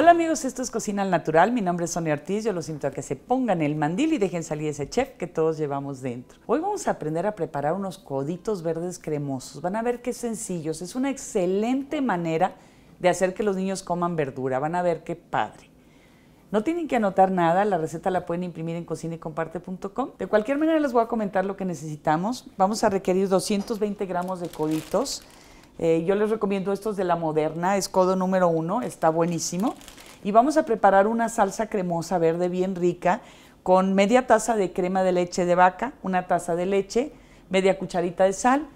Hola amigos, esto es Cocina al Natural. Mi nombre es Sonia Ortiz. Yo los invito a que se pongan el mandil y dejen salir ese chef que todos llevamos dentro. Hoy vamos a aprender a preparar unos coditos verdes cremosos. Van a ver qué sencillos. Es una excelente manera de hacer que los niños coman verdura. Van a ver qué padre. No tienen que anotar nada, la receta la pueden imprimir en cocinecomparte.com. De cualquier manera les voy a comentar lo que necesitamos. Vamos a requerir 220 gramos de coditos, eh, yo les recomiendo estos de la Moderna, es codo número uno, está buenísimo. Y vamos a preparar una salsa cremosa verde bien rica con media taza de crema de leche de vaca, una taza de leche, media cucharita de sal,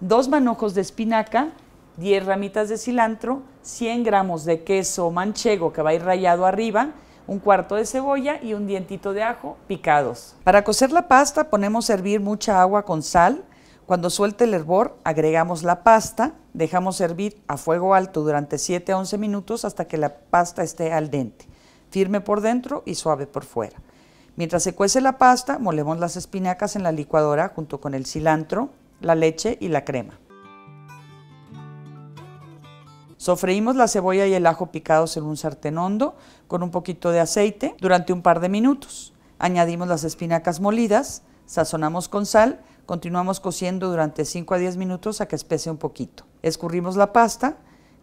dos manojos de espinaca, 10 ramitas de cilantro, 100 gramos de queso manchego que va a ir rayado arriba, un cuarto de cebolla y un dientito de ajo picados. Para cocer la pasta ponemos a hervir mucha agua con sal, cuando suelte el hervor, agregamos la pasta, dejamos hervir a fuego alto durante 7 a 11 minutos hasta que la pasta esté al dente, firme por dentro y suave por fuera. Mientras se cuece la pasta, molemos las espinacas en la licuadora junto con el cilantro, la leche y la crema. Sofreímos la cebolla y el ajo picados en un sartén hondo con un poquito de aceite durante un par de minutos. Añadimos las espinacas molidas, sazonamos con sal Continuamos cociendo durante 5 a 10 minutos a que espese un poquito. Escurrimos la pasta,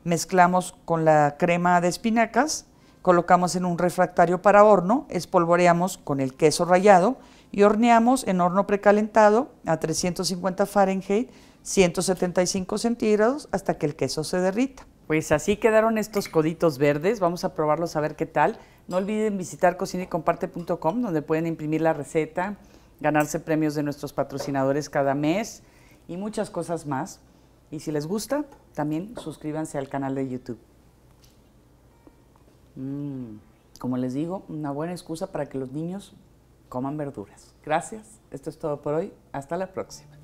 mezclamos con la crema de espinacas, colocamos en un refractario para horno, espolvoreamos con el queso rallado y horneamos en horno precalentado a 350 Fahrenheit, 175 centígrados hasta que el queso se derrita. Pues así quedaron estos coditos verdes, vamos a probarlos a ver qué tal. No olviden visitar cocina donde pueden imprimir la receta, ganarse premios de nuestros patrocinadores cada mes y muchas cosas más. Y si les gusta, también suscríbanse al canal de YouTube. Mm, como les digo, una buena excusa para que los niños coman verduras. Gracias, esto es todo por hoy. Hasta la próxima.